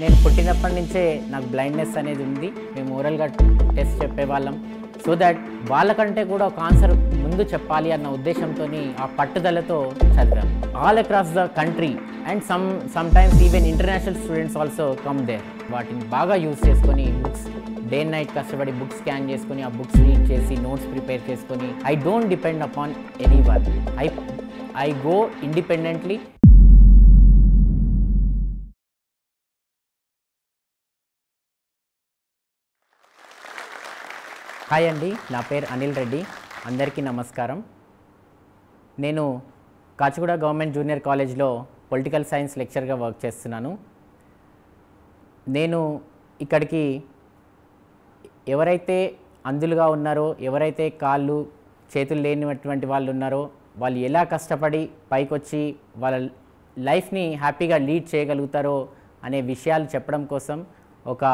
నేను పుట్టినప్పటి నుంచే నాకు బ్లైండ్నెస్ అనేది ఉంది మేము ఓరల్గా టెస్ట్ చెప్పేవాళ్ళం సో దాట్ వాళ్ళకంటే కూడా ఒక ఆన్సర్ ముందు చెప్పాలి అన్న ఉద్దేశంతో ఆ పట్టుదలతో చదివాం all across the country and some sometimes even international students also come there వాటిని బాగా యూజ్ చేసుకొని బుక్స్ డే అండ్ నైట్ కష్టపడి బుక్స్ స్కాన్ చేసుకొని ఆ బుక్స్ రీడ్ చేసి నోట్స్ ప్రిపేర్ చేసుకొని I don't depend upon anyone I I go independently hi అండి నా పేరు అనిల్ రెడ్డి అందరికీ నమస్కారం నేను కాచిగూడ గవర్నమెంట్ జూనియర్ కాలేజ్లో పొలిటికల్ సైన్స్ లెక్చర్గా వర్క్ చేస్తున్నాను నేను ఇక్కడికి ఎవరైతే అందులుగా ఉన్నారో ఎవరైతే కాళ్ళు చేతులు లేనిటువంటి వాళ్ళు ఉన్నారో వాళ్ళు ఎలా కష్టపడి పైకొచ్చి వాళ్ళ లైఫ్ని హ్యాపీగా లీడ్ చేయగలుగుతారో అనే విషయాలు చెప్పడం కోసం ఒక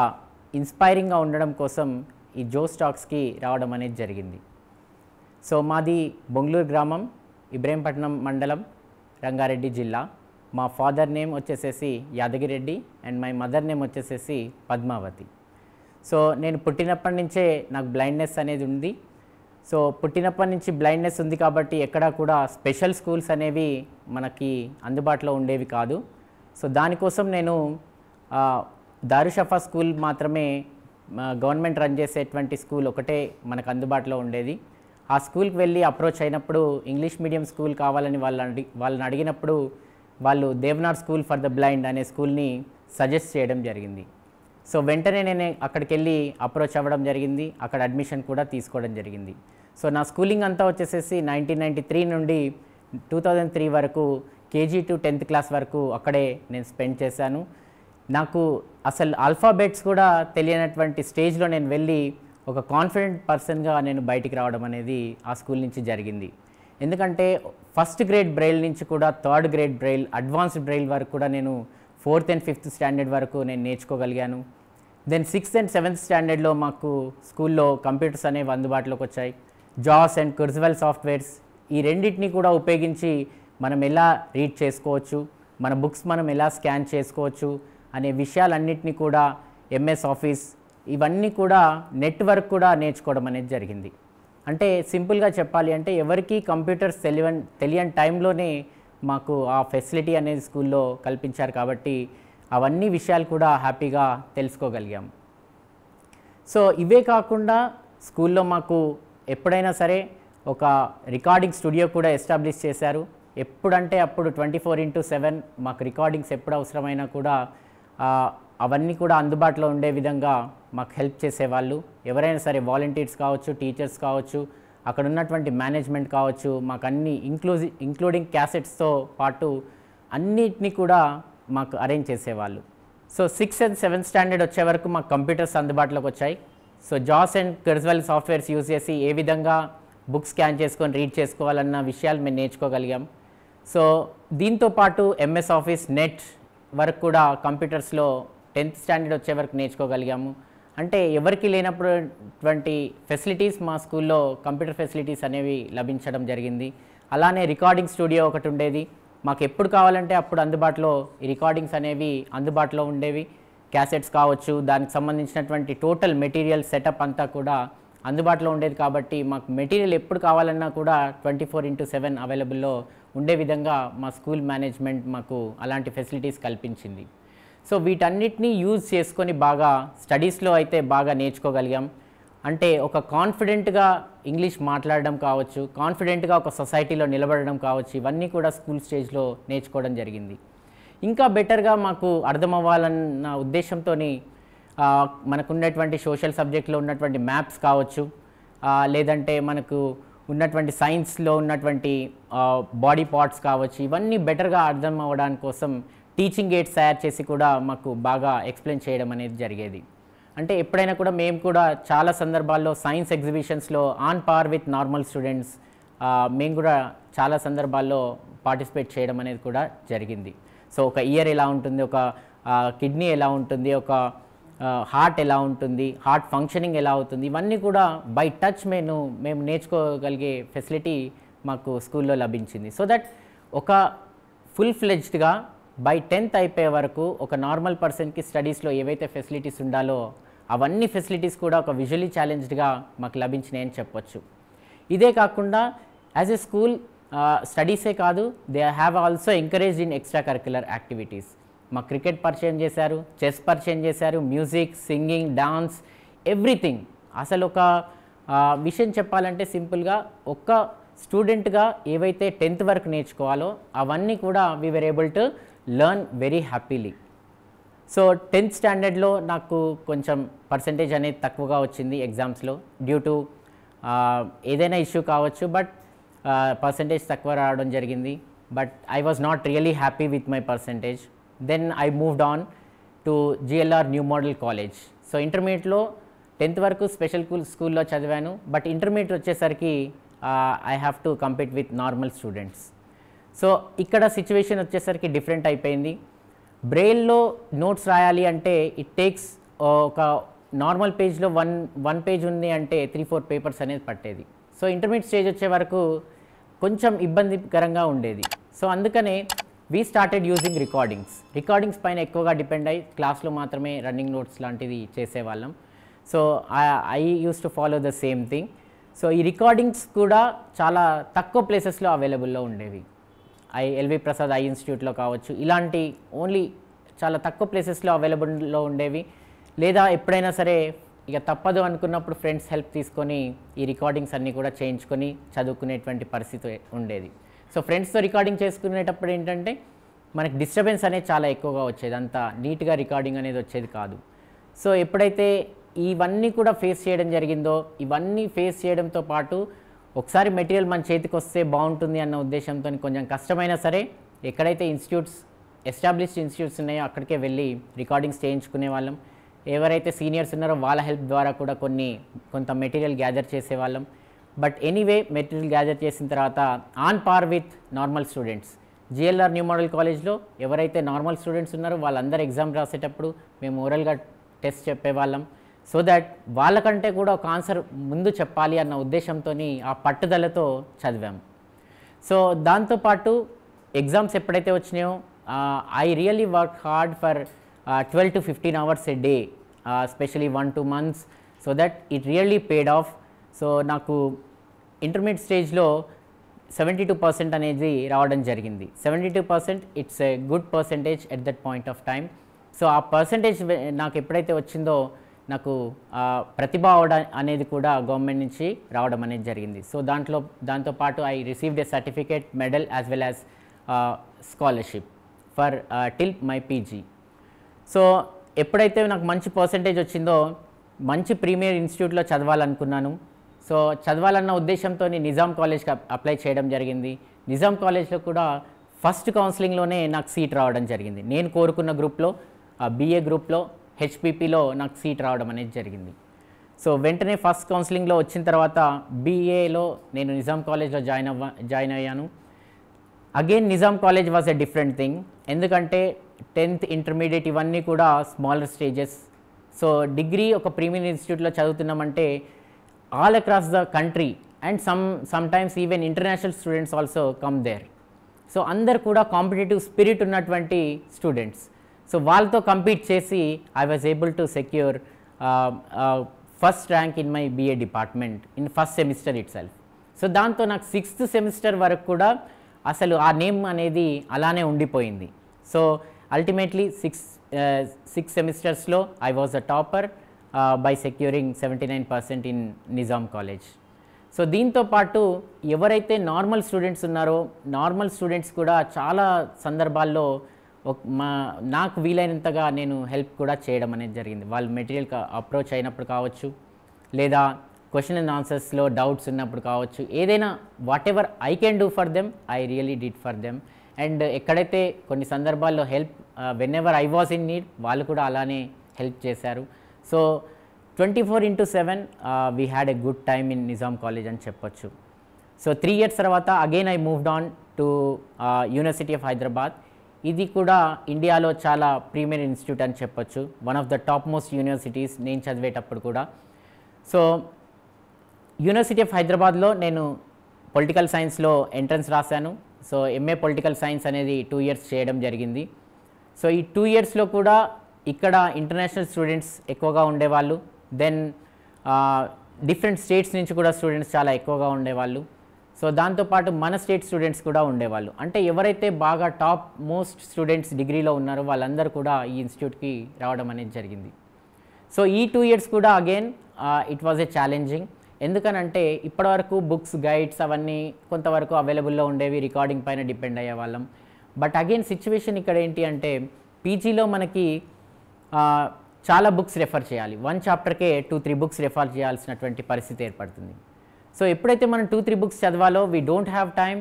ఇన్స్పైరింగ్గా ఉండడం కోసం ఈ జో స్టాక్స్కి రావడం అనేది జరిగింది సో మాది బొంగళూరు గ్రామం ఇబ్రహీంపట్నం మండలం రంగారెడ్డి జిల్లా మా ఫాదర్ నేమ్ వచ్చేసేసి Yadagireddy and my mother name వచ్చేసేసి పద్మావతి సో నేను పుట్టినప్పటి నుంచే నాకు బ్లైండ్నెస్ అనేది ఉంది సో పుట్టినప్పటి నుంచి బ్లైండ్నెస్ ఉంది కాబట్టి ఎక్కడా కూడా స్పెషల్ స్కూల్స్ అనేవి మనకి అందుబాటులో ఉండేవి కాదు సో దానికోసం నేను దారుషఫా స్కూల్ మాత్రమే గవర్నమెంట్ రన్ చేసేటువంటి స్కూల్ ఒకటే మనకు అందుబాటులో ఉండేది ఆ స్కూల్కి వెళ్ళి అప్రోచ్ అయినప్పుడు ఇంగ్లీష్ మీడియం స్కూల్ కావాలని వాళ్ళు అడిగి వాళ్ళని అడిగినప్పుడు వాళ్ళు Devnath school for the blind అనే స్కూల్ని సజెస్ట్ చేయడం జరిగింది సో వెంటనే నేను అక్కడికి వెళ్ళి అప్రోచ్ అవ్వడం జరిగింది అక్కడ అడ్మిషన్ కూడా తీసుకోవడం జరిగింది సో నా స్కూలింగ్ అంతా వచ్చేసేసి నైన్టీన్ నైంటీ త్రీ నుండి టూ థౌజండ్ త్రీ వరకు కేజీ టు టెన్త్ క్లాస్ వరకు అక్కడే నేను స్పెండ్ చేశాను నాకు అసలు ఆల్ఫాబెట్స్ కూడా తెలియనటువంటి స్టేజ్లో నేను వెళ్ళి ఒక కాన్ఫిడెంట్ పర్సన్గా నేను బయటికి రావడం అనేది ఆ స్కూల్ నుంచి జరిగింది ఎందుకంటే ఫస్ట్ గ్రేడ్ బ్రెయిల్ నుంచి కూడా third grade braille advanced braille వరకు కూడా నేను ఫోర్త్ అండ్ ఫిఫ్త్ స్టాండర్డ్ వరకు నేను నేర్చుకోగలిగాను దెన్ సిక్స్త్ అండ్ సెవెంత్ స్టాండర్డ్లో మాకు స్కూల్లో కంప్యూటర్స్ అనేవి అందుబాటులోకి వచ్చాయి జాస్ అండ్ కుర్జువల్ సాఫ్ట్వేర్స్ ఈ రెండింటిని కూడా ఉపయోగించి మనం ఎలా రీడ్ చేసుకోవచ్చు మన బుక్స్ మనం ఎలా స్కాన్ చేసుకోవచ్చు అనే విషయాలన్నింటినీ కూడా ఎంఎస్ ఆఫీస్ ఇవన్నీ కూడా నెట్వర్క్ కూడా నేర్చుకోవడం అనేది జరిగింది అంటే సింపుల్గా చెప్పాలి అంటే ఎవరికీ కంప్యూటర్స్ తెలియని తెలియని టైంలోనే మాకు ఆ ఫెసిలిటీ అనేది స్కూల్లో కల్పించారు కాబట్టి అవన్నీ విషయాలు కూడా హ్యాపీగా తెలుసుకోగలిగాం సో ఇవే కాకుండా స్కూల్లో మాకు ఎప్పుడైనా సరే ఒక రికార్డింగ్ స్టూడియో కూడా ఎస్టాబ్లిష్ చేశారు ఎప్పుడంటే అప్పుడు ట్వంటీ ఫోర్ ఇంటూ సెవెన్ మాకు రికార్డింగ్స్ ఎప్పుడు అవసరమైనా కూడా అవన్నీ కూడా అందుబాటులో ఉండే విధంగా మాకు హెల్ప్ చేసేవాళ్ళు ఎవరైనా సరే వాలంటీర్స్ కావచ్చు టీచర్స్ కావచ్చు అక్కడ ఉన్నటువంటి మేనేజ్మెంట్ కావచ్చు మాకు అన్ని ఇంక్లూజి ఇంక్లూడింగ్ క్యాసెట్స్తో పాటు అన్నిటినీ కూడా మాకు అరేంజ్ చేసేవాళ్ళు so sixth and seventh standard వచ్చే వరకు మాకు కంప్యూటర్స్ అందుబాటులోకి వచ్చాయి సో జాస్ అండ్ గర్జ్వల్ సాఫ్ట్వేర్స్ యూజ్ చేసి ఏ విధంగా బుక్స్ స్కాన్ చేసుకొని రీడ్ చేసుకోవాలన్న విషయాలు మేము నేర్చుకోగలిగాం సో దీంతో పాటు ఎంఎస్ ఆఫీస్ నెట్ వరకు కూడా కంప్యూటర్స్లో టెన్త్ స్టాండర్డ్ వచ్చే వరకు నేర్చుకోగలిగాము అంటే ఎవరికి లేనప్పుడువంటి ఫెసిలిటీస్ మా స్కూల్లో కంప్యూటర్ ఫెసిలిటీస్ అనేవి లభించడం జరిగింది అలానే రికార్డింగ్ స్టూడియో ఒకటి ఉండేది మాకు ఎప్పుడు కావాలంటే అప్పుడు అందుబాటులో ఈ రికార్డింగ్స్ అనేవి అందుబాటులో ఉండేవి క్యాసెట్స్ కావచ్చు దానికి సంబంధించినటువంటి టోటల్ మెటీరియల్ సెటప్ అంతా కూడా అందుబాటులో ఉండేది కాబట్టి మాకు మెటీరియల్ ఎప్పుడు కావాలన్నా కూడా ట్వంటీ ఫోర్ ఇంటూ సెవెన్ అవైలబుల్లో ఉండే విధంగా మా స్కూల్ మేనేజ్మెంట్ మాకు అలాంటి ఫెసిలిటీస్ కల్పించింది సో వీటన్నిటినీ యూజ్ చేసుకొని బాగా స్టడీస్లో అయితే బాగా నేర్చుకోగలిగాం అంటే ఒక కాన్ఫిడెంట్గా ఇంగ్లీష్ మాట్లాడడం కావచ్చు కాన్ఫిడెంట్గా ఒక సొసైటీలో నిలబడడం కావచ్చు ఇవన్నీ కూడా స్కూల్ స్టేజ్లో నేర్చుకోవడం జరిగింది ఇంకా బెటర్గా మాకు అర్థమవ్వాలన్న ఉద్దేశంతో మనకున్నటువంటి సోషల్ సబ్జెక్ట్లో ఉన్నటువంటి మ్యాప్స్ కావచ్చు లేదంటే మనకు ఉన్నటువంటి సైన్స్లో ఉన్నటువంటి బాడీ పార్ట్స్ కావచ్చు ఇవన్నీ బెటర్గా అర్థం అవ్వడానికి కోసం టీచింగ్ గేట్స్ తయారు చేసి కూడా మాకు బాగా ఎక్స్ప్లెయిన్ చేయడం అనేది జరిగేది అంటే ఎప్పుడైనా కూడా మేము కూడా చాలా సందర్భాల్లో సైన్స్ ఎగ్జిబిషన్స్లో on par with normal students మేము కూడా చాలా సందర్భాల్లో పార్టిసిపేట్ చేయడం అనేది కూడా జరిగింది సో ఒక ఇయర్ ఎలా ఉంటుంది ఒక కిడ్నీ ఎలా ఉంటుంది ఒక హార్ట్ ఎలా ఉంటుంది హార్ట్ ఫంక్షనింగ్ ఎలా అవుతుంది ఇవన్నీ కూడా బై టచ్ మేము మేము నేర్చుకోగలిగే ఫెసిలిటీ మాకు స్కూల్లో లభించింది సో దట్ ఒక ఫుల్ ఫ్లెజ్డ్గా బై టెన్త్ అయిపోయే వరకు ఒక నార్మల్ పర్సన్కి స్టడీస్లో ఏవైతే ఫెసిలిటీస్ ఉండాలో అవన్నీ ఫెసిలిటీస్ కూడా ఒక విజువలీ ఛాలెంజ్డ్గా మాకు లభించినాయని చెప్పొచ్చు ఇదే కాకుండా యాజ్ ఎ స్కూల్ స్టడీసే కాదు they have also encourage in extra curricular activities మా క్రికెట్ పరిచయం చేశారు చెస్ పరిచయం చేశారు మ్యూజిక్ సింగింగ్ డాన్స్ ఎవ్రీథింగ్ అసలు ఒక విషయం చెప్పాలంటే సింపుల్గా ఒక్క స్టూడెంట్గా ఏవైతే టెన్త్ వరకు నేర్చుకోవాలో అవన్నీ కూడా we were able to learn very happily so tenth స్టాండర్డ్లో నాకు కొంచెం పర్సంటేజ్ అనేది తక్కువగా వచ్చింది ఎగ్జామ్స్లో డ్యూ టు ఏదైనా ఇష్యూ కావచ్చు బట్ పర్సంటేజ్ తక్కువ రావడం జరిగింది but I was not really happy with my percentage then I moved on to GLR new model college so ఇంటర్మీడియట్లో టెన్త్ వరకు స్పెషల్ స్కూల్లో చదివాను బట్ ఇంటర్మీడియట్ వచ్చేసరికి I have to compete with normal students so ఇక్కడ situation వచ్చేసరికి different అయిపోయింది బ్రెయిల్లో నోట్స్ రాయాలి అంటే ఇట్ టేక్స్ ఒక నార్మల్ పేజ్లో వన్ వన్ పేజ్ ఉంది అంటే త్రీ ఫోర్ పేపర్స్ అనేది పట్టేది సో ఇంటర్మీడియట్ స్టేజ్ వచ్చే వరకు కొంచెం ఇబ్బందికరంగా ఉండేది సో అందుకనే we started using recordings recordings పైన ఎక్కువగా డిపెండ్ అయ్యి క్లాస్లో మాత్రమే రన్నింగ్ నోట్స్ లాంటివి చేసేవాళ్ళం so I use to follow the same thing so ఈ రికార్డింగ్స్ కూడా చాలా తక్కువ ప్లేసెస్లో అవైలబుల్లో ఉండేవి ఐ ఎల్వి ప్రసాద్ ఐ ఇన్స్టిట్యూట్లో కావచ్చు ఇలాంటి ఓన్లీ చాలా తక్కువ ప్లేసెస్లో అవైలబుల్లో ఉండేవి లేదా ఎప్పుడైనా సరే ఇక తప్పదు అనుకున్నప్పుడు ఫ్రెండ్స్ హెల్ప్ తీసుకొని ఈ రికార్డింగ్స్ అన్నీ కూడా చేయించుకొని చదువుకునేటువంటి పరిస్థితి ఉండేది సో ఫ్రెండ్స్తో రికార్డింగ్ చేసుకునేటప్పుడు ఏంటంటే మనకి డిస్టర్బెన్స్ అనేది చాలా ఎక్కువగా వచ్చేది అంత నీట్గా రికార్డింగ్ అనేది వచ్చేది కాదు సో ఎప్పుడైతే ఇవన్నీ కూడా ఫేస్ చేయడం జరిగిందో ఇవన్నీ ఫేస్ చేయడంతో పాటు ఒకసారి మెటీరియల్ మన చేతికి వస్తే బాగుంటుంది అన్న ఉద్దేశంతో కొంచెం కష్టమైనా సరే ఎక్కడైతే ఇన్స్టిట్యూట్స్ ఎస్టాబ్లిష్డ్ ఇన్స్టిట్యూట్స్ ఉన్నాయో అక్కడికే వెళ్ళి రికార్డింగ్స్ చేయించుకునే వాళ్ళం ఎవరైతే సీనియర్స్ ఉన్నారో వాళ్ళ హెల్ప్ ద్వారా కూడా కొన్ని కొంత మెటీరియల్ గ్యాదర్ చేసేవాళ్ళం బట్ ఎనీవే మెటీరియల్ గ్యాదర్ చేసిన తర్వాత on par with normal students GLR new model కాలేజ్లో ఎవరైతే నార్మల్ స్టూడెంట్స్ ఉన్నారో వాళ్ళందరూ ఎగ్జామ్ రాసేటప్పుడు మేము ఓరల్గా టెస్ట్ చెప్పేవాళ్ళం సో దట్ వాళ్ళకంటే కూడా ఒక ఆన్సర్ ముందు చెప్పాలి అన్న ఉద్దేశంతో ఆ పట్టుదలతో చదివాము సో దాంతోపాటు ఎగ్జామ్స్ ఎప్పుడైతే వచ్చినాయో I really work hard for twelve to fifteen hours a day specially one two months so that it really paid off so నాకు intermediate stage seventy two percent అనేది రావడం జరిగింది seventy two percent it's a good percentage at that point of time so ఆ percentage నాకు ఎప్పుడైతే వచ్చిందో నాకు ప్రతిభ అవడం అనేది కూడా గవర్నమెంట్ నుంచి రావడం అనేది జరిగింది సో దాంట్లో దాంతోపాటు I received a certificate medal as well as scholarship for till my PG so ఎప్పుడైతే నాకు మంచి పర్సంటేజ్ వచ్చిందో మంచి ప్రీమియర్ ఇన్స్టిట్యూట్లో చదవాలనుకున్నాను సో చదవాలన్న ఉద్దేశంతో నిజాం కాలేజ్కి అప్లై చేయడం జరిగింది నిజాం కాలేజ్లో కూడా ఫస్ట్ కౌన్సిలింగ్లోనే నాకు సీట్ రావడం జరిగింది నేను కోరుకున్న గ్రూప్లో బీఏ గ్రూప్లో హెచ్పిపిలో నాకు సీట్ రావడం అనేది జరిగింది సో వెంటనే ఫస్ట్ కౌన్సిలింగ్లో వచ్చిన తర్వాత బీఏలో నేను నిజాం కాలేజ్లో జాయిన్ అవ్వ జాయిన్ అయ్యాను again Nizam college was a different thing ఎందుకంటే టెన్త్ ఇంటర్మీడియట్ ఇవన్నీ కూడా స్మాలర్ స్టేజెస్ సో డిగ్రీ ఒక ప్రీమియర్ ఇన్స్టిట్యూట్లో చదువుతున్నామంటే all across the country and some sometimes even international students also come there so అందరు కూడా కాంపిటేటివ్ స్పిరిట్ ఉన్నటువంటి స్టూడెంట్స్ సో వాళ్ళతో కంపీట్ చేసి I was able to secure first rank in my BA department in first semester itself so దాంతో నాకు sixth semester వరకు కూడా అసలు ఆ నేమ్ అనేది అలానే ఉండిపోయింది సో అల్టిమేట్లీ సిక్స్ సిక్స్ సెమిస్టర్స్లో I was a topper by securing seventy nine percent in Nizam college so దీంతో పాటు ఎవరైతే నార్మల్ స్టూడెంట్స్ ఉన్నారో నార్మల్ స్టూడెంట్స్ కూడా చాలా సందర్భాల్లో మా నాకు వీలైనంతగా నేను హెల్ప్ కూడా చేయడం అనేది జరిగింది వాళ్ళు మెటీరియల్ అప్రోచ్ అయినప్పుడు కావచ్చు లేదా క్వశ్చన్ అండ్ ఆన్సర్స్లో డౌట్స్ ఉన్నప్పుడు కావచ్చు ఏదైనా whatever I can do for them I really did for them and ఎక్కడైతే కొన్ని సందర్భాల్లో help whenever I was in need వాళ్ళు కూడా అలానే హెల్ప్ చేశారు so twenty four into seven we had a good time in Nizam college అని చెప్పొచ్చు so three years తర్వాత again I moved on to university of Hyderabad ఇది కూడా ఇండియాలో చాలా ప్రీమియర్ ఇన్స్టిట్యూట్ అని చెప్పొచ్చు one of the top topmost universities నేను చదివేటప్పుడు కూడా సో యూనివర్సిటీ ఆఫ్ హైదరాబాద్లో నేను పొలిటికల్ సైన్స్లో ఎంట్రన్స్ రాశాను సో ఎంఏ పొలిటికల్ సైన్స్ అనేది టూ ఇయర్స్ చేయడం జరిగింది సో ఈ టూ ఇయర్స్లో కూడా ఇక్కడ ఇంటర్నేషనల్ స్టూడెంట్స్ ఎక్కువగా ఉండేవాళ్ళు దెన్ డిఫరెంట్ స్టేట్స్ నుంచి కూడా స్టూడెంట్స్ చాలా ఎక్కువగా ఉండేవాళ్ళు సో దాంతోపాటు మన స్టేట్ స్టూడెంట్స్ కూడా ఉండేవాళ్ళు అంటే ఎవరైతే బాగా టాప్ మోస్ట్ స్టూడెంట్స్ డిగ్రీలో ఉన్నారో వాళ్ళందరూ కూడా ఈ ఇన్స్టిట్యూట్కి రావడం అనేది జరిగింది సో ఈ టూ ఇయర్స్ కూడా again it was a challenging ఎందుకనంటే ఇప్పటివరకు బుక్స్ గైడ్స్ అవన్నీ కొంతవరకు అవైలబుల్లో ఉండేవి రికార్డింగ్ పైన డిపెండ్ అయ్యే వాళ్ళం బట్ అగైన్ సిచ్యువేషన్ ఇక్కడ ఏంటి అంటే పీజీలో మనకి చాలా బుక్స్ రెఫర్ చేయాలి వన్ చాప్టర్కే టూ త్రీ బుక్స్ రెఫర్ చేయాల్సినటువంటి పరిస్థితి ఏర్పడుతుంది సో ఎప్పుడైతే మనం టూ త్రీ బుక్స్ చదవాలో వీ డోంట్ హ్యావ్ టైం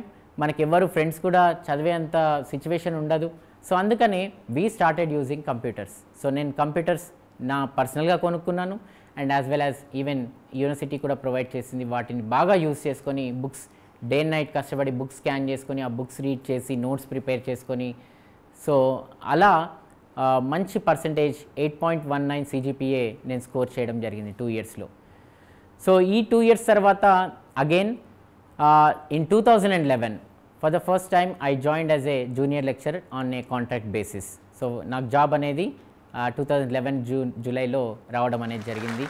ఎవరు ఫ్రెండ్స్ కూడా చదివేంత సిచ్యువేషన్ ఉండదు సో అందుకనే we started using computers so నేను కంప్యూటర్స్ నా పర్సనల్గా కొనుక్కున్నాను and as well as even university కూడా ప్రొవైడ్ చేసింది వాటిని బాగా యూజ్ చేసుకొని బుక్స్ డే అండ్ నైట్ కష్టపడి బుక్స్ స్కాన్ చేసుకొని ఆ బుక్స్ రీడ్ చేసి నోట్స్ ప్రిపేర్ చేసుకొని సో అలా మంచి percentage eight point one nine CGPA నేను స్కోర్ చేయడం జరిగింది టూ ఇయర్స్లో సో ఈ టూ ఇయర్స్ తర్వాత again in two thousand and eleven for the first time I join as a junior lecture on a contract basis so నాకు job అనేది two thousand eleven June జూలైలో రావడం అనేది జరిగింది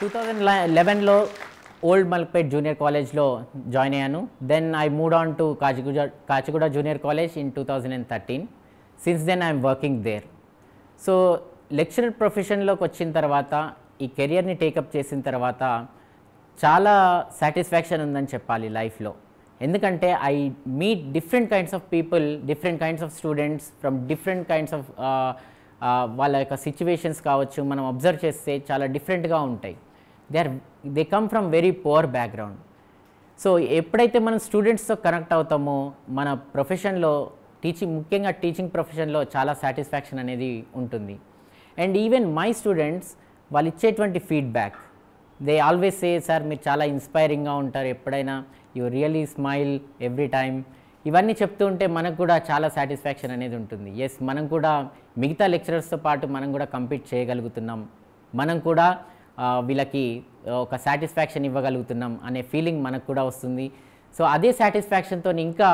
టూ థౌజండ్ లెవెన్లో old Malakpet junior కాలేజ్లో join అయ్యాను then I moved on to Kachiguda Kachiguda junior college in two thousand and thirteen since then I'm working there so lecturer ప్రొఫెషన్లోకి వచ్చిన తర్వాత ఈ కెరియర్ని టేకప్ చేసిన తర్వాత చాలా సాటిస్ఫాక్షన్ ఉందని చెప్పాలి లైఫ్లో ఎందుకంటే I meet different kinds of people different kinds of students from different kinds of వాళ్ళ యొక్క సిచ్యువేషన్స్ కావచ్చు మనం అబ్జర్వ్ చేస్తే చాలా డిఫరెంట్గా ఉంటాయి they are they come from very poor background so ఎప్పుడైతే మనం స్టూడెంట్స్తో కనెక్ట్ అవుతామో మన ప్రొఫెషన్లో టీచింగ్ ముఖ్యంగా టీచింగ్ ప్రొఫెషన్లో చాలా సాటిస్ఫాక్షన్ అనేది ఉంటుంది అండ్ ఈవెన్ మై స్టూడెంట్స్ వాళ్ళు ఇచ్చేటువంటి feedback they always say sir మీరు చాలా ఇన్స్పైరింగ్గా ఉంటారు ఎప్పుడైనా you really smile every time ఇవన్నీ చెప్తూ ఉంటే మనకు కూడా చాలా సాటిస్ఫాక్షన్ అనేది ఉంటుంది ఎస్ మనం కూడా మిగతా లెక్చరర్స్తో పాటు మనం కూడా కంపీట్ చేయగలుగుతున్నాం మనం కూడా వీళ్ళకి ఒక సాటిస్ఫాక్షన్ ఇవ్వగలుగుతున్నాం అనే ఫీలింగ్ మనకు కూడా వస్తుంది సో అదే సాటిస్ఫాక్షన్తో ఇంకా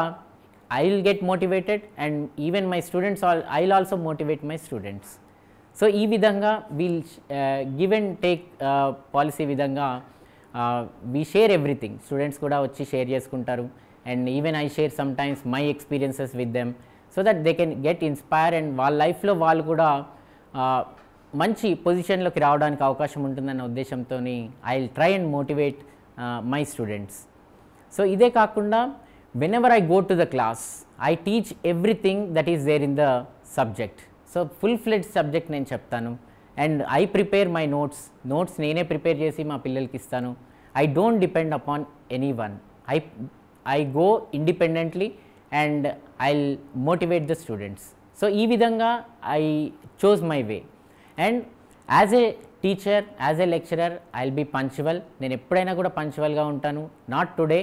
I will get motivated and even my students all I will also motivate my students. So ఈ విధంగా we'll give and take policy విధంగా వీ షేర్ ఎవ్రీథింగ్ స్టూడెంట్స్ కూడా వచ్చి షేర్ చేసుకుంటారు and even I share sometimes my experiences with them so that they can get inspire and వాళ్ళ లైఫ్లో వాళ్ళు కూడా uh, మంచి పొజిషన్లోకి రావడానికి అవకాశం ఉంటుందన్న ఉద్దేశంతో I will try and motivate my students so ఇదే కాకుండా whenever I go to the class, I teach everything that is there in the subject. So full fledge subject నేను చెప్తాను and I prepare my notes notes నేనే prepare చేసి మా పిల్లలకి ఇస్తాను I don't depend upon anyone I I go independently and I motivate the students so ఈ విధంగా I chose my way and as a teacher as a lecturer I will be punctual నేను ఎప్పుడైనా కూడా పంచువల్గా ఉంటాను not today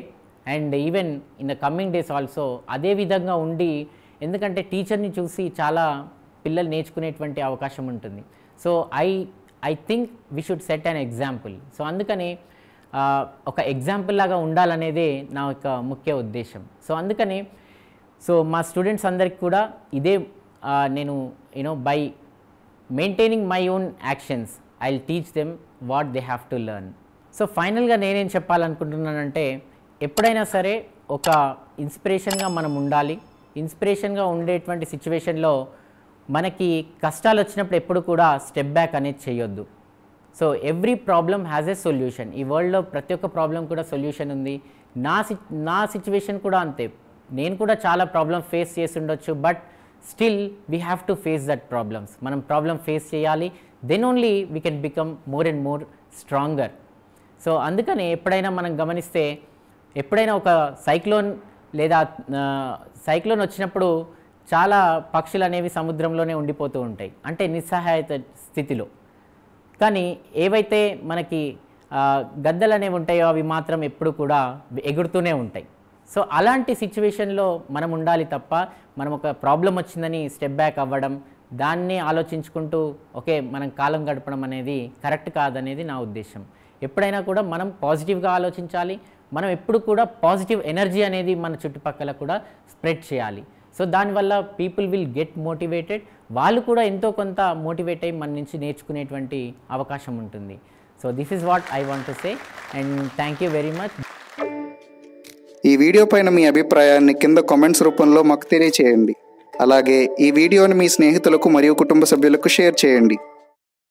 and even in the coming days also అదే విధంగా ఉండి ఎందుకంటే టీచర్ని చూసి చాలా పిల్లలు నేర్చుకునేటువంటి అవకాశం ఉంటుంది so I I think we should set an example so అందుకని ఒక ఎగ్జాంపుల్ లాగా ఉండాలనేదే నా యొక్క ముఖ్య ఉద్దేశం సో అందుకని సో మా స్టూడెంట్స్ అందరికి కూడా ఇదే నేను you know by maintaining my own actions I teach them what they have to learn so ఫైనల్గా నేనేం చెప్పాలనుకుంటున్నానంటే ఎప్పుడైనా సరే ఒక ఇన్స్పిరేషన్గా మనం ఉండాలి ఇన్స్పిరేషన్గా ఉండేటువంటి సిచ్యువేషన్లో మనకి కష్టాలు వచ్చినప్పుడు ఎప్పుడు కూడా స్టెప్ బ్యాక్ అనేది చేయొద్దు so every problem has a solution ఈ వరల్డ్లో ప్రతి ఒక్క ప్రాబ్లం కూడా సొల్యూషన్ ఉంది నా సి నా సిచ్యువేషన్ కూడా అంతే నేను కూడా చాలా ప్రాబ్లమ్ ఫేస్ చేసి ఉండొచ్చు but still we have to face that problems మనం ప్రాబ్లం ఫేస్ చేయాలి then only we can become more and more stronger so అందుకనే ఎప్పుడైనా మనం గమనిస్తే ఎప్పుడైనా ఒక సైక్లోన్ లేదా సైక్లోన్ వచ్చినప్పుడు చాలా పక్షులు అనేవి సముద్రంలోనే ఉండిపోతూ ఉంటాయి అంటే నిస్సహాయత స్థితిలో కానీ ఏవైతే మనకి గద్దలు అనేవి ఉంటాయో అవి మాత్రం ఎప్పుడు కూడా ఎగురుతూనే ఉంటాయి సో అలాంటి సిచ్యువేషన్లో మనం ఉండాలి తప్ప మనం ఒక ప్రాబ్లం వచ్చిందని స్టెప్ బ్యాక్ అవ్వడం దాన్ని ఆలోచించుకుంటూ ఓకే మనం కాలం గడపడం అనేది కరెక్ట్ కాదనేది నా ఉద్దేశం ఎప్పుడైనా కూడా మనం పాజిటివ్గా ఆలోచించాలి మనం ఎప్పుడు కూడా పాజిటివ్ ఎనర్జీ అనేది మన చుట్టుపక్కల కూడా స్ప్రెడ్ చేయాలి సో దానివల్ల పీపుల్ విల్ గెట్ మోటివేటెడ్ వాళ్ళు కూడా ఎంతో కొంత మోటివేట్ అయ్యి మన నుంచి నేర్చుకునేటువంటి అవకాశం ఉంటుంది so this is what I want to say and thank you very much ఈ వీడియో పైన మీ అభిప్రాయాన్ని కింద కామెంట్స్ రూపంలో మాకు తెలియచేయండి అలాగే ఈ వీడియోని మీ స్నేహితులకు మరియు కుటుంబ సభ్యులకు షేర్ చేయండి